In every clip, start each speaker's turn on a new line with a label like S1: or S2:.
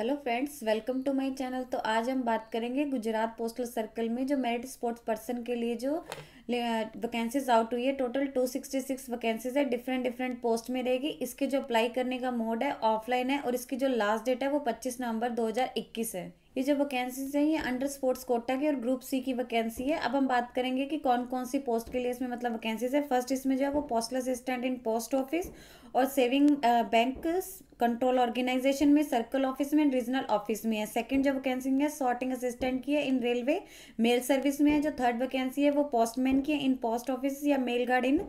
S1: hello friends welcome to my channel तो आज हम बात करेंगे गुजरात पोस्टल सर्कल में जो मेरिट स्पोर्ट्स पर्सन के लिए जो वैकेंसीज आउट हुई है total two sixty six vacancies है डिफरेंट डिफरेंट पोस्ट में रहेगी इसके जो अप्लाई करने का मोड है ऑफलाइन है और इसकी जो लास्ट डेट है वो पच्चीस नवंबर दो है ये जो वैकेंसीज हैं ये अंडर स्पोर्ट्स कोटा की और ग्रुप सी की वैकेंसी है अब हम बात करेंगे कि कौन कौन सी पोस्ट के लिए इसमें मतलब वैकेंसीज है फर्स्ट इसमें जो है वो postal assistant in post office और saving bank uh, control organisation में सर्कल ऑफिस में रीजनल ऑफिस में है सेकंड जो वैकेंसी है सॉर्टिंग असिस्टेंट की है इन रेलवे मेल सर्विस में है जो थर्ड वैकेंसी है वो पोस्टमैन की है इन पोस्ट ऑफिस या mail guard in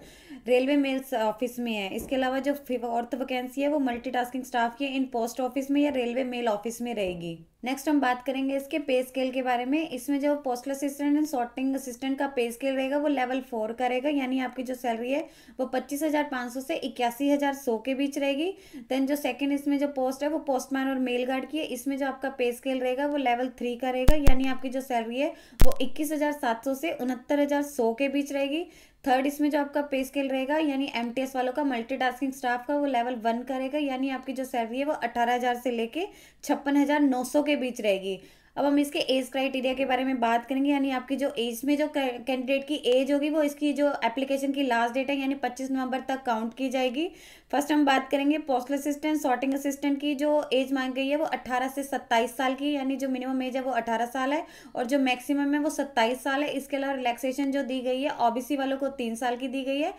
S1: railway mail office में है इसके अलावा जो फोर्थ वैकेंसी है वो मल्टीटास्किंग स्टाफ की है इन पोस्ट ऑफिस में या रेलवे मेल ऑफिस में रहेगी नेक्स्ट हम बात करेंगे इसके पे स्केल के बारे में इसमें जो postal assistant and sorting assistant का पे स्केल रहेगा वो लेवल फोर का रहेगा यानी आपकी जो सैलरी है वो पच्चीस हज़ार पाँच सौ से इक्यासी हज़ार सौ के बीच रहेगी देन जो सेकंड इसमें जो पोस्ट है वो पोस्टमैन और मेल गार्ड की है इसमें जो आपका पे स्केल रहेगा वो लेवल थ्री का रहेगा यानी आपकी जो सैलरी है वो इक्कीस हज़ार सात सौ से उनहत्तर हज़ार सौ के बीच रहेगी थर्ड इसमें जो आपका पे स्केल रहेगा यानी एम वालों का मल्टीटास्किंग स्टाफ का वो लेवल वन का रहेगा यानी आपकी जो सैलरी है वो अठारह से लेके छप्पन के बीच रहेगी अब हम इसके एज क्राइटेरिया के बारे में बात करेंगे यानी आपकी जो एज में जो कैंडिडेट की एज होगी वो इसकी जो एप्लीकेशन की लास्ट डेट है यानी 25 नवंबर तक काउंट की जाएगी फर्स्ट हम बात करेंगे पोस्टल असिस्टेंट सॉर्टिंग असिस्टेंट की जो एज मांग गई है वो 18 से 27 साल की यानी जो मिनिमम एज है वो 18 साल है और जो मैक्सिमम है वो 27 साल है इसके अलावा रिलैक्सेशन जो दी गई है ओबीसी वालों को तीन साल की दी गई है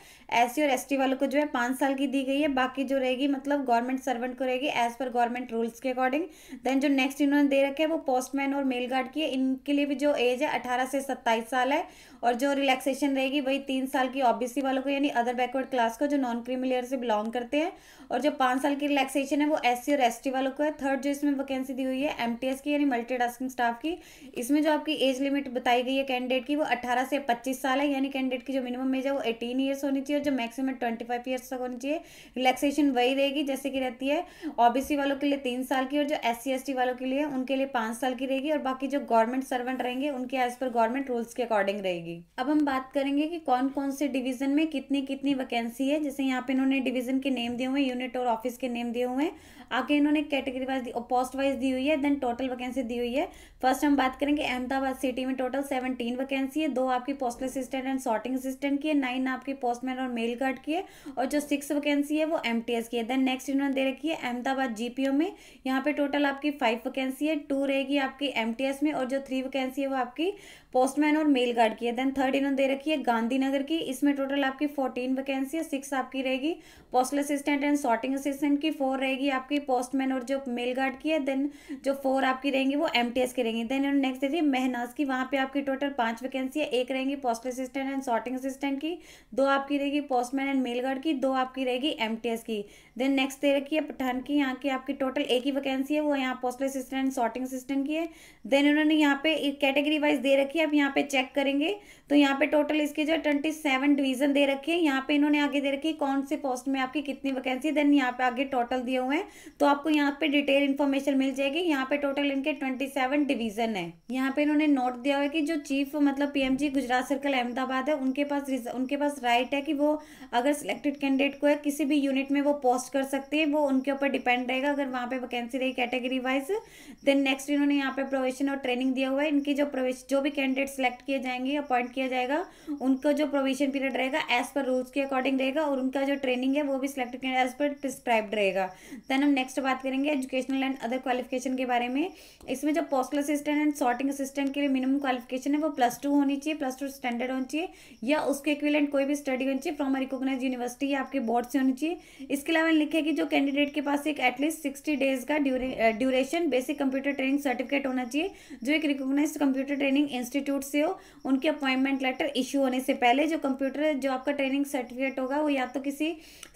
S1: एस और एस वालों को जो है पाँच साल की दी गई है बाकी जो रहेगी मतलब गवर्नमेंट सर्वेंट को रहेगी एज पर गवर्नमेंट रूल्स के अकॉर्डिंग देन जो नेक्स्ट इन्होंने दे रखे है वो पोस्टमैन गार्डियन और मेल गार्ड की है इनके लिए भी जो एज है अठारह से सत्ताईस साल है और जो रिलैक्सेशन रहेगी वही तीन साल की ओबीसी वालों को यानी अदर बैकवर्ड क्लास को जो नॉन क्रीमिलियर से बिलोंग करते हैं और जो पाँच साल की रिलैक्सेशन है वो एस और एस वालों को है थर्ड जो इसमें वैकेंसी दी हुई है एम की यानी मल्टी स्टाफ की इसमें जो आपकी एज लिमिट बताई गई है कैंडिडेट की वो अट्ठारह से पच्चीस साल है यानी कैंडिडेट की जो मिनिमम एज है वो एटीन ईयर्स होनी चाहिए और जो मैक्सिमम ट्वेंटी फाइव ईयर्स तक होनी चाहिए रिलैक्सेशन वही रहेगी जैसे कि रहती है ओबीसी वालों के लिए तीन साल की और जो एस सी वालों के लिए उनके लिए पाँच साल की रहेगी और बाकी जो गवर्नमेंट सर्वेंट रहेंगे उनके एज पर गवर्नमेंट रूल्स के अकॉर्डिंग रहेगी अब हम बात करेंगे कि कौन कौन से डिवीजन में कितनी कितनी वैकेंसी है जैसे यहाँ पे इन्होंने डिवीजन के नेम दिए हुए यूनिट और ऑफिस के नेम दिए हुए हैं आगे इन्होंने कैटेगरी वाइज और पोस्ट वाइज दी हुई है देन टोटल वैकेंसी दी हुई है फर्स्ट हम बात करेंगे अहमदाबाद सिटी में टोटल सेवनटीन वैकेंसी है दो आपकी postal assistant and sorting assistant की है नाइन आपकी पोस्टमैन और मेल गार्ड की है और जो सिक्स वैकेंसी है वो एम की है देन नेक्स्ट इन्होंने दे रखी है अहमदाबाद जीपीओ में यहाँ पे टोटल आपकी फाइव वैकेंसी है टू रहेगी आपकी एम में और जो थ्री वैकेंसी है वो आपकी पोस्टमैन और मेल गार्ड की है देन थर्ड इन्होंने दे रखी है गांधीनगर की इसमें टोटल आपकी फोर्टीन वैकेंसी है सिक्स आपकी रहेगी postal assistant and sorting assistant की फोर रहेगी आपकी पोस्टमैन और जो मेल गार्ड की है देन जो फोर आपकी रहेंगी वो एम टी एस की रहेंगी देन नेक्स्ट देखिए महनाज की वहाँ पे आपकी टोटल पांच वैकेंसी है एक रहेंगी postal assistant and sorting assistant की दो आपकी रहेगी पोस्टमैन एंड मेल गार्ड की दो आपकी रहेगी एम टी एस की देन नेक्स्ट दे रखी है पठान की यहाँ की आपकी टोटल एक ही वैकेंसी है वो यहाँ postal assistant and sorting assistant की है देन उन्होंने यहाँ पे कैटेगरी वाइज दे रखी है आप यहाँ पे चेक करेंगे तो यहाँ पे टोटल इसके जो ट्वेंटी सेवन डिवीजन दे रखे हैं यहाँ पे इन्होंने आगे दे रखी है कौन से पोस्ट में आपकी कितनी वैकेंसी देन यहाँ पे आगे टोटल दिए हुए हैं तो आपको यहाँ पे डिटेल इन्फॉर्मेशन मिल जाएगी यहाँ पे टोटल इनके ट्वेंटी सेवन डिवीज़न है यहाँ पे इन्होंने नोट दिया हुआ है कि जो चीफ मतलब पीएमजी गुजरात सर्कल अहमदाबाद है उनके पास उनके पास राइट है कि वो अगर सिलेक्टेड कैंडिडेट को है किसी भी यूनिट में वो पोस्ट कर सकते हैं वो उनके ऊपर डिपेंड रहेगा अगर वहाँ पे वैकेंसी रही कैटेगरी वाइज देन नेक्स्ट इन्होंने यहाँ पे प्रोवेशन और ट्रेनिंग दिया हुआ है इनकी जो प्रोवेश जो भी कैंडिडेट सेलेक्ट किए जाएंगे अपॉइंट किया जाएगा उनका जो प्रोवेशन पीरियड रहेगा एज पर रूल्स के अकॉर्डिंग रहेगा और उनका जो ट्रेनिंग है वो भी सिलेक्टेड एज पर प्रिस्क्राइब रहेगा देन हम नेक्स्ट बात करेंगे एजुकेशनल एंड अदर क्वालिफिकेशन के बारे में इसमें जो postal assistant and sorting assistant के लिए मिनिमम क्वालिफिकेशन है वो प्लस टू होनी चाहिए प्लस टू स्टैंडर्ड होनी चाहिए या उसके इक्विलेंट कोई भी स्टडी होनी चाहिए फ्रॉम रिकोगनाइज यूनिवर्सिटी या आपके बोर्ड से होनी चाहिए इसके अलावा लिखे कि जो कैंडिडेट के पास एक एटलीस्ट सिक्सटी डेज का duration basic computer training certificate होना चाहिए जो एक रिकोगनाइज कंप्यूटर ट्रेनिंग इंस्टीट्यूट से हो उनके अपॉइंटमेंट लेटर इशू होने से पहले जो कंप्यूटर जो आपका ट्रेनिंग सर्टिफिकेट होगा वो या तो किसी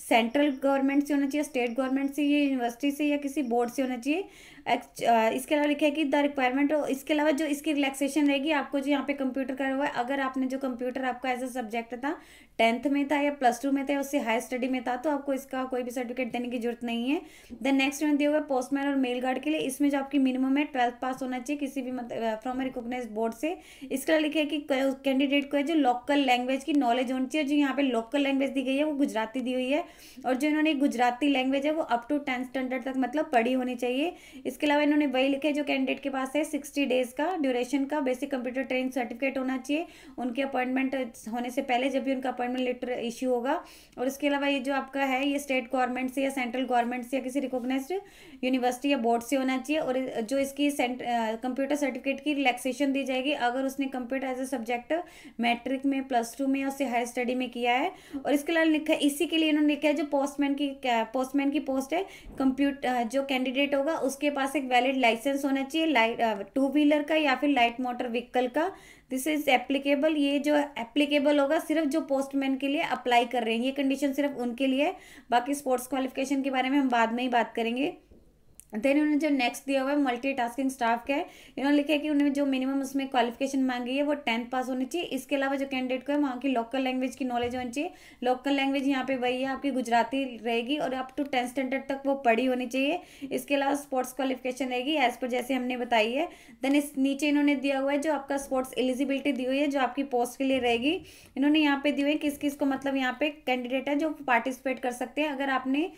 S1: सेंट्रल गवर्नमेंट से होना चाहिए स्टेट गवर्नमेंट से ये यूनिवर्सिटी से या किसी बोर्ड से होना चाहिए इसके अलावा लिखा है कि द रिक्वायरमेंट इसके अलावा जो इसकी रिलैक्सेशन रहेगी आपको जो यहाँ पे कंप्यूटर करा हुआ है अगर आपने जो कंप्यूटर आपका एज अ सब्जेक्ट था टेंथ में था या प्लस टू में था उससे हायर स्टडी में था तो आपको इसका कोई भी सर्टिफिकेट देने की जरूरत नहीं है देन नेक्स्ट में दिया हुआ पोस्टमैन और मेल गार्ड के लिए इसमें जो आपकी मिनिमम है ट्वेल्थ पास होना चाहिए किसी भी मतलब फ्रॉम रिकोगनाइज बोर्ड से इसके अलावा लिखा है कि कैंडिडेट को है जो लोकल लैंग्वेज की नॉलेज होनी चाहिए जो यहाँ पे लोकल लैंग्वेज दी गई है वो गुजराती दी हुई है और जो इन्होंने गुजराती लैंग्वेज है वो अप टू टेंथ स्टैंडर्ड तक मतलब पढ़ी होनी चाहिए इस इसके अलावा इन्होंने वही लिखे जो कैंडिडेट के पास है सिक्सटी डेज का ड्यूरेशन का बेसिक कंप्यूटर ट्रेनिंग सर्टिफिकेट होना चाहिए उनके अपॉइंटमेंट होने से पहले जब भी उनका अपॉइंटमेंट लेटर इश्यू होगा और इसके अलावा ये जो आपका है ये स्टेट गवर्नमेंट से या सेंट्रल गवर्नमेंट से या किसी रिकोगनाइज यूनिवर्सिटी या बोर्ड से होना चाहिए और जो इसकी कंप्यूटर सर्टिफिकेट की रिलैक्सेशन दी जाएगी अगर उसने computer as a subject matric में प्लस टू में उससे हायर स्टडी में किया है और इसके अलावा लिखा इसी के लिए इन्होंने लिखा है जो पोस्टमैन की पोस्टमैन की पोस्ट है कंप्यूटर जो कैंडिडेट होगा उसके पास पास एक वैलिड लाइसेंस होना चाहिए लाइट टू व्हीलर का या फिर लाइट मोटर व्हीकल का दिस इज एप्लीकेबल ये जो एप्लीकेबल होगा सिर्फ जो पोस्टमैन के लिए अप्लाई कर रहे हैं ये कंडीशन सिर्फ उनके लिए बाकी स्पोर्ट्स क्वालिफिकेशन के बारे में हम बाद में ही बात करेंगे देन उन्होंने जो नेक्स्ट दिया हुआ है मल्टी टास्किंग स्टाफ का है इन्होंने लिखा है कि उन्होंने जो मिनिमम उसमें क्वालिफिकेशन मांगी है वो टेंथ पास होनी चाहिए इसके अलावा जो कैंडिडेट को है वहाँ की लोकल लैंग्वेज की नॉलेज होनी चाहिए लोकल लैंग्वेज यहाँ पे वही है आपकी गुजराती रहेगी और अप टू टेंथ स्टैंडर्ड तक वो पढ़ी होनी चाहिए इसके अलावा स्पोर्ट्स क्वालिफिकेशन रहेगी एज पर जैसे हमने बताई है देन इस नीचे इन्होंने दिया हुआ है जो आपका स्पोर्ट्स एलिजिबिलिटी दी हुई है जो आपकी पोस्ट के लिए रहेगी इन्होंने यहाँ पे दी हुई है किस किस को मतलब यहाँ पे कैंडिडेट है जो पार्टिसिपेट कर सकते हैं अगर आपने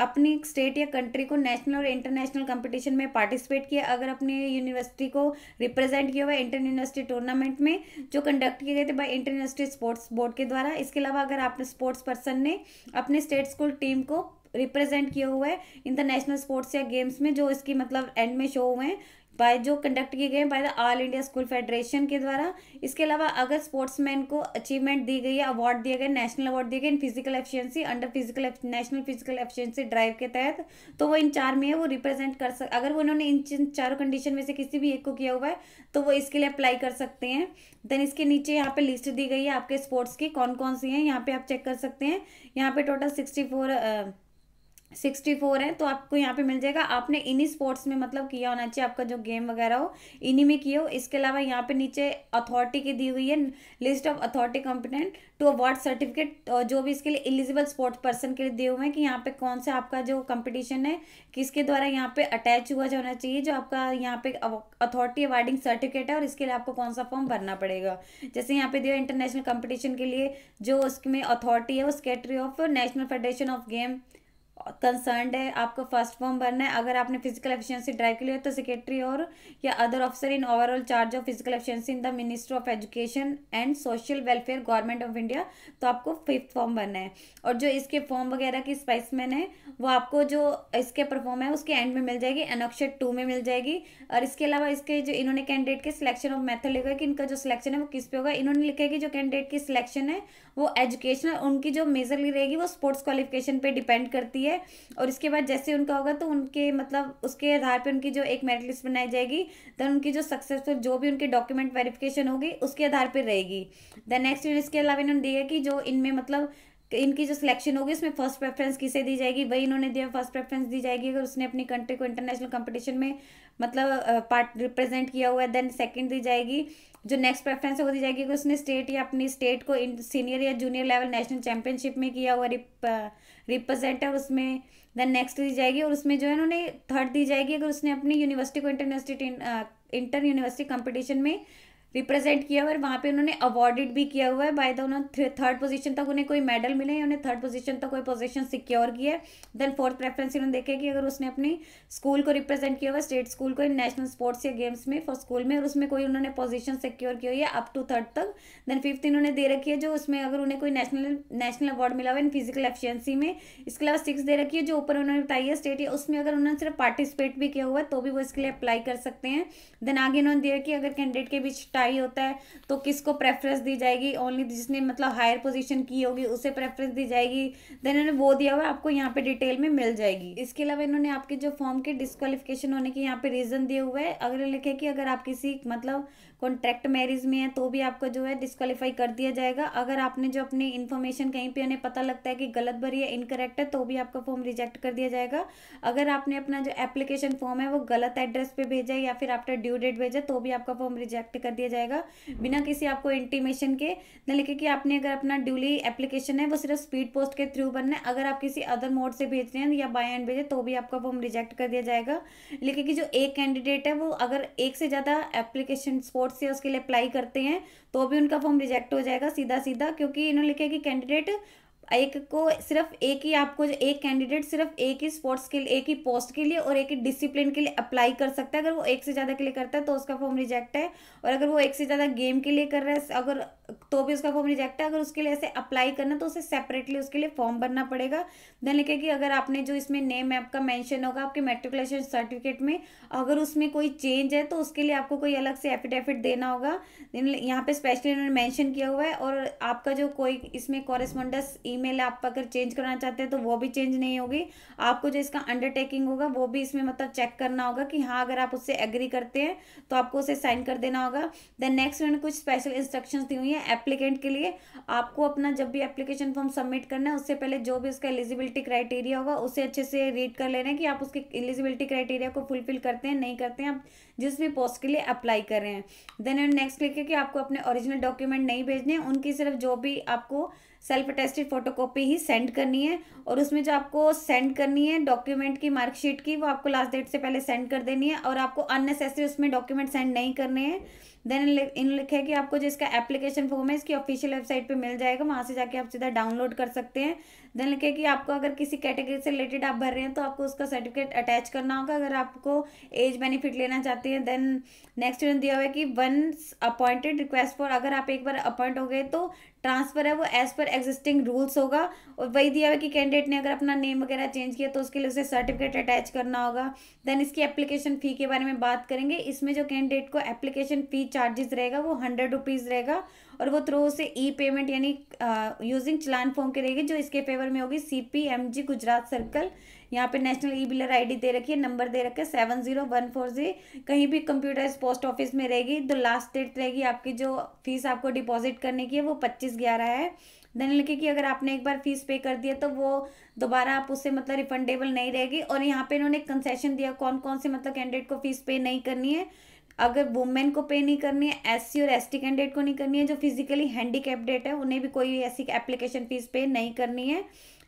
S1: अपनी स्टेट या कंट्री को नेशनल और इंटरनेशनल कंपटीशन में पार्टिसिपेट किया अगर अपने यूनिवर्सिटी को रिप्रेजेंट किया हुआ इंटर यूनिवर्सिटी टूर्नामेंट में जो कंडक्ट किए गए थे by inter university sports board के द्वारा इसके अलावा अगर आप स्पोर्ट्स पर्सन ने अपने स्टेट स्कूल टीम को रिप्रेजेंट किया हुआ है इंटरनेशनल स्पोर्ट्स या गेम्स में जो इसकी मतलब एंड में शो हुए हैं बाय जो कंडक्ट किए गए by the all India school federation के द्वारा इसके अलावा अगर स्पोर्ट्समैन को अचीवमेंट दी गई है अवार्ड दिए गए नेशनल अवार्ड दिए गए in physical efficiency under physical national physical efficiency drive के तहत तो वो इन चार में है वो रिप्रेजेंट कर सक अगर उन्होंने इन चारों कंडीशन में से किसी भी एक को किया हुआ है तो वो इसके लिए अप्लाई कर सकते हैं देन इसके नीचे यहाँ पे लिस्ट दी गई है आपके स्पोर्ट्स की कौन कौन सी हैं यहाँ पे आप चेक कर सकते हैं यहाँ पे total sixty four sixty four है तो आपको यहाँ पे मिल जाएगा आपने इन्हीं स्पोर्ट्स में मतलब किया होना चाहिए आपका जो गेम वगैरह हो इन्हीं में किया हो इसके अलावा यहाँ पे नीचे अथॉरिटी की दी हुई है list of authority competent to award certificate जो भी इसके लिए एलिजिबल स्पोर्ट्स पर्सन के लिए दिए हुए हैं कि यहाँ पे कौन सा आपका जो कंपटीशन है किसके द्वारा यहाँ पे अटैच हुआ जाना चाहिए जो आपका यहाँ पे अथॉरिटी अवार्डिंग सर्टिफिकेट है और इसके लिए आपको कौन सा फॉर्म भरना पड़ेगा जैसे यहाँ पे दिया इंटरनेशनल कॉम्पिटिशन के लिए जो उसमें अथॉरिटी है वो secretary of national federation of game concerned है आपको फर्स्ट फॉर्म भरना है अगर आपने फिजिकल एफिशिएंसी ड्राइव के लिए तो सेक्रेटरी और या other officer in overall charge of physical efficiency in the ministry of education and social welfare government of India तो आपको फिफ्थ फॉर्म भरना है और जो इसके फॉर्म वगैरह की स्पाइसमैन है वो आपको जो इसके परफॉर्म है उसके एंड में मिल जाएगी अनक्षर टू में मिल जाएगी और इसके अलावा इसके जो इन्होंने कैंडिडेट के सिलेक्शन ऑफ मेथड लिखा है कि इनका जो सिलेक्शन है वो किस पे होगा इन्होंने लिखा है कि जो कैंडिडेट की सिलेक्शन है वो एजुकेशनल उनकी जो मेजरली रहेगी वो स्पोर्ट्स क्वालिफिकेशन पे डिपेंड करती है और इसके बाद जैसे उनका होगा तो उनके मतलब उसके आधार पर उनकी जो एक मेरिट लिस्ट बनाई जाएगी देन उनकी जो सक्सेसफुल जो भी उनके डॉक्यूमेंट वेरिफिकेशन होगी उसके आधार पर रहेगी देन नेक्स्ट इसके अलावा इन्होंने दिया कि जो इनमें मतलब इनकी जो सिलेक्शन होगी उसमें फर्स्ट प्रेफरेंस किसे दी जाएगी वही इन्होंने दिया फर्स्ट प्रेफरेंस दी जाएगी अगर उसने अपनी कंट्री को इंटरनेशनल कंपटीशन में मतलब पार्ट रिप्रेजेंट किया हुआ है देन सेकंड दी जाएगी जो नेक्स्ट प्रेफरेंस है वो दी जाएगी कि उसने स्टेट या अपनी स्टेट को सीनियर या जूनियर लेवल नेशनल चैंपियनशिप में किया हुआ रिप रिप्रेजेंट है उसमें देन नेक्स्ट दी जाएगी और उसमें जो है उन्होंने थर्ड दी जाएगी अगर उसने अपनी यूनिवर्सिटी को इंटरनेशनल इंटर यूनिवर्सिटी कंपटीशन में रिप्रेजेंट किया हुआ है वहाँ पे उन्होंने अवार्डेड भी किया हुआ है बाय द उन्होंने थर्ड पोजीशन तक उन्हें कोई मेडल मिले उन्हें थर्ड पोजीशन तक कोई पोजीशन सिक्योर की है देन फोर्थ प्रेफरेंस इन्होंने देखा कि अगर उसने अपनी स्कूल को रिप्रेजेंट किया हुआ स्टेट स्कूल को नेशनल स्पोर्ट्स या गेम्स में फॉर स्कूल में और उसमें कोई उन्होंने पोजिशन सिक्योर की हुई है अप टू थर्ड तक देन फिफ्थ इन्होंने दे रखी है जो उसमें अगर उन्हें कोई नेशनल नेशनल अवार्ड मिला हुआ इन फिजिकल एफिशियंसी में इसके अलावा सिक्स दे रखी है जो ऊपर उन्होंने बताई है स्टेट उसमें अगर उन्होंने सिर्फ पार्टिसिपेट भी किया हुआ है तो भी वो इसके लिए अप्लाई कर सकते हैं देन आगे उन्होंने दिया कि अगर कैंडिडेट के बीच चाहिए होता है तो किसको प्रेफरेंस दी जाएगी ओनली जिसने मतलब हायर पोजीशन की होगी उसे प्रेफरेंस दी जाएगी देन इन्होंने वो दिया हुआ आपको यहाँ पे डिटेल में मिल जाएगी इसके अलावा इन्होंने आपके जो फॉर्म के डिस्कालिफिकेशन होने के यहाँ पे रीज़न दिए हुए हैं अगर लिखे कि अगर आप किसी मतलब कॉन्ट्रैक्ट मैरिज में है तो भी आपका जो है डिस्कालीफाई कर दिया जाएगा अगर आपने जो अपनी इन्फॉर्मेशन कहीं पे उन्हें पता लगता है कि गलत भरी है इनकरेक्ट है तो भी आपका फॉर्म रिजेक्ट कर दिया जाएगा अगर आपने अपना जो एप्लीकेशन फॉर्म है वो गलत एड्रेस पे भेजा या फिर आफ्टर ड्यू डेट भेजा तो भी आपका फॉर्म रिजेक्ट कर दिया जाएगा बिना किसी आपको इंटीमेशन के न लेके कि आपने अगर अपना ड्यूली एप्लीकेशन है वो सिर्फ स्पीड पोस्ट के थ्रू बनना है अगर आप किसी अदर मोड से भेज रहे हैं या बाय एंड भेजें तो भी आपका फॉर्म रिजेक्ट कर दिया जाएगा लेकिन कि जो एक कैंडिडेट है वो अगर एक से ज़्यादा एप्लीकेशन स्पोर्ट कोर्स से उसके लिए अप्लाई करते हैं तो भी उनका फॉर्म रिजेक्ट हो जाएगा सीधा सीधा क्योंकि इन्होंने लिखा है कि कैंडिडेट एक को सिर्फ एक ही आपको एक कैंडिडेट सिर्फ एक ही स्पोर्ट्स के लिए एक ही पोस्ट के लिए और एक ही डिसिप्लिन के लिए अप्लाई कर सकता है अगर वो एक से ज़्यादा के लिए करता है तो उसका फॉर्म रिजेक्ट है और अगर वो एक से ज़्यादा गेम के लिए कर रहा है अगर तो भी उसका फॉर्म रिजेक्ट है अगर उसके लिए ऐसे अप्लाई करना तो उसे सेपरेटली उसके लिए फॉर्म भरना पड़ेगा देन लिखे कि अगर आपने जो इसमें नेम है आपका मैंशन होगा आपके मेट्रिकुलेशन सर्टिफिकेट में अगर उसमें कोई चेंज है तो उसके लिए आपको कोई अलग से एफिडेविट देना होगा यहाँ पे स्पेशली उन्होंने मैंशन किया हुआ है और आपका जो कोई इसमें कॉरेस्पॉन्डेंस ईमेल आप अगर चेंज करना चाहते हैं तो वो भी चेंज नहीं होगी आपको जो इसका अंडरटेकिंग होगा वो भी इसमें मतलब चेक करना होगा कि हाँ अगर आप उससे एग्री करते हैं तो आपको उसे साइन कर देना होगा देन नेक्स्ट मैंने कुछ स्पेशल इंस्ट्रक्शन दी हुई है एप्लीकेंट के लिए आपको अपना जब भी एप्लीकेशन फॉर्म सबमिट करना है उससे पहले जो भी उसका एलिजिबिलिटी क्राइटेरिया होगा उसे अच्छे से रीड कर लेना है कि आप उसके एलिजिबिलिटी क्राइटेरिया को फुलफिल करते हैं नहीं करते हैं आप जिस भी पोस्ट के लिए अप्लाई कर रहे हैं देन एंड नेक्स्ट क्लिक है कि आपको अपने ओरिजिनल डॉक्यूमेंट नहीं भेजने उनकी सिर्फ जो भी आपको सेल्फ अटेस्टेड फोटोकॉपी ही सेंड करनी है और उसमें जो आपको सेंड करनी है डॉक्यूमेंट की मार्कशीट की वो आपको लास्ट डेट से पहले सेंड कर देनी है और आपको अननेसेसरी उसमें डॉक्यूमेंट सेंड नहीं करने हैं देन इन लिखा है कि आपको जिसका एप्लीकेशन फॉर्म है इसकी ऑफिशियल वेबसाइट पे मिल जाएगा वहाँ से जाके आप सीधा डाउनलोड कर सकते हैं देन लिखे कि आपको अगर किसी कैटेगरी से रिलेटेड आप भर रहे हैं तो आपको उसका सर्टिफिकेट अटैच करना होगा अगर आपको एज बेनिफिट लेना चाहते हैं देन नेक्स्ट दिया हुआ है कि वंस अपॉइंटेड रिक्वेस्ट फॉर अगर आप एक बार अपॉइंट हो गए तो ट्रांसफर है वो एज पर एग्जिस्टिंग रूल्स होगा और वही दिया हुआ है कि कैंडिडेट ने अगर अपना नेम वगैरह चेंज किया तो उसके लिए उसे सर्टिफिकेट अटैच करना होगा देन इसकी एप्लीकेशन फ़ी के बारे में बात करेंगे इसमें जो कैंडिडेट को एप्लीकेशन फ़ी चार्जेस रहेगा वो हंड्रेड रुपीज़ रहेगा और वो थ्रो से ई पेमेंट यानी यूजिंग चलान फॉर्म के रहेगी जो इसके पेवर में होगी सी गुजरात सर्कल यहाँ पे नेशनल ई बिलर आई दे रखी है नंबर दे रखे सेवन जीरो वन फोर जी कहीं भी कंप्यूटर पोस्ट ऑफिस में रहेगी तो लास्ट डेट रहेगी आपकी जो फीस आपको डिपॉजिट करने की है वो पच्चीस ग्यारह है देन लिखे कि अगर आपने एक बार फीस पे कर दिया तो वो दोबारा आप उससे मतलब रिफंडेबल नहीं रहेगी और यहाँ पे इन्होंने कंसेशन दिया कौन कौन से मतलब कैंडिडेट को फीस पे नहीं करनी है अगर वुमेन को पे नहीं करनी है एस और टी कैंडिडेट को नहीं करनी है जो फिजिकली हैंडीकैप्डेट है उन्हें भी कोई ऐसी एप्लीकेशन फीस पे नहीं करनी है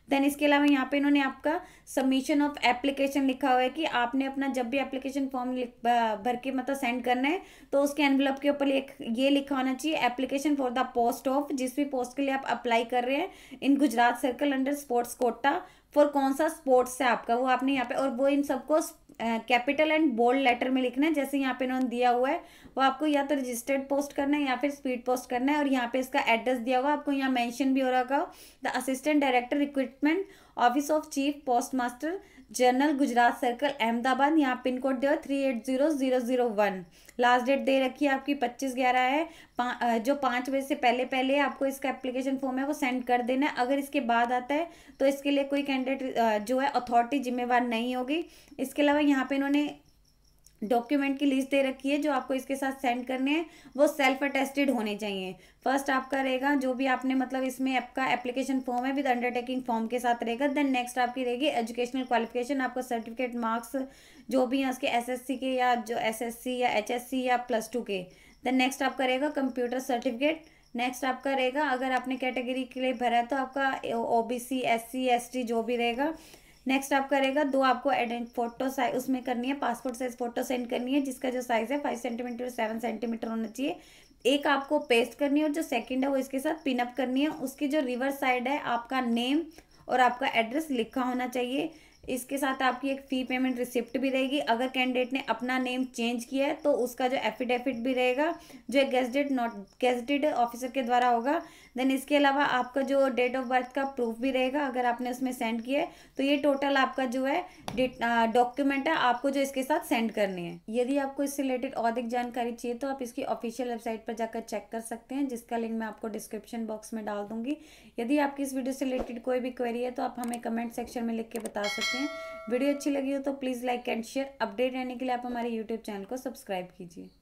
S1: देन इसके अलावा यहाँ पे इन्होंने आपका सबमिशन ऑफ एप्लीकेशन लिखा हुआ है कि आपने अपना जब भी एप्लीकेशन फॉर्म भर के मतलब सेंड करना है तो उसके एनवलप के ऊपर ये लिखा होना चाहिए application for the post of जिस भी पोस्ट के लिए आप अप्लाई कर रहे हैं in Gujarat circle under sports quota for कौन सा स्पोर्ट्स है आपका वो आपने यहाँ पे और वो इन सबको कैपिटल एंड बोल्ड लेटर में लिखना है जैसे यहाँ पे इन्होंने दिया हुआ है वो आपको या तो रजिस्टर्ड पोस्ट करना है या फिर स्पीड पोस्ट करना है और यहाँ पे इसका एड्रेस दिया हुआ आपको यहाँ मेंशन भी हो रहा होगा the assistant director recruitment office of chief postmaster general Gujarat circle Ahmedabad यहाँ पिन कोड दिया हुआ three eight zero zero zero one last date दे रखी है आपकी पच्चीस ग्यारह है पा, जो पाँच बजे से पहले पहले आपको इसका एप्लीकेशन फॉर्म है वो सेंड कर देना है अगर इसके बाद आता है तो इसके लिए कोई कैंडिडेट जो है अथॉरिटी जिम्मेवार नहीं होगी इसके अलावा यहाँ पे इन्होंने डॉक्यूमेंट की लिस्ट दे रखी है जो आपको इसके साथ सेंड करने हैं वो सेल्फ अटेस्टेड होने चाहिए फर्स्ट आपका रहेगा जो भी आपने मतलब इसमें आपका एप्लीकेशन फॉर्म है विद अंडरटेकिंग फॉर्म के साथ रहेगा देन नेक्स्ट आपकी रहेगी एजुकेशनल क्वालिफिकेशन आपको सर्टिफिकेट मार्क्स जो भी हैं उसके एस के या जो एस या एच या प्लस टू के देन नेक्स्ट आपका रहेगा कंप्यूटर सर्टिफिकेट नेक्स्ट आपका रहेगा अगर आपने कैटेगरी के लिए भरा है तो आपका ओ बी सी जो भी रहेगा नेक्स्ट आप करेगा दो आपको एडेंट फोटो साइज उसमें करनी है पासपोर्ट साइज फोटो सेंड करनी है जिसका जो साइज़ है फाइव सेंटीमीटर सेवन सेंटीमीटर होना चाहिए एक आपको पेस्ट करनी है और जो सेकंड है वो इसके साथ पिनअप करनी है उसकी जो रिवर्स साइड है आपका नेम और आपका एड्रेस लिखा होना चाहिए इसके साथ आपकी एक फ़ी पेमेंट रिसिप्ट भी रहेगी अगर कैंडिडेट ने अपना नेम चेंज किया है तो उसका जो एफिडेविट भी रहेगा जो एक गेजेड नॉट गेजेड ऑफिसर के द्वारा होगा देन इसके अलावा आपका जो डेट ऑफ बर्थ का प्रूफ भी रहेगा अगर आपने उसमें सेंड किया है तो ये टोटल आपका जो है डॉक्यूमेंट है आपको जो इसके साथ सेंड करनी है यदि आपको इससे रिलेटेड और अधिक जानकारी चाहिए तो आप इसकी ऑफिशियल वेबसाइट पर जाकर चेक कर सकते हैं जिसका लिंक मैं आपको डिस्क्रिप्शन बॉक्स में डाल दूंगी यदि आपकी इस वीडियो से रिलेटेड कोई भी क्वेरी है तो आप हमें कमेंट सेक्शन में लिख के बता सकते सकते हैं वीडियो अच्छी लगी हो तो please like and share update रहने के लिए आप हमारे यूट्यूब चैनल को सब्सक्राइब कीजिए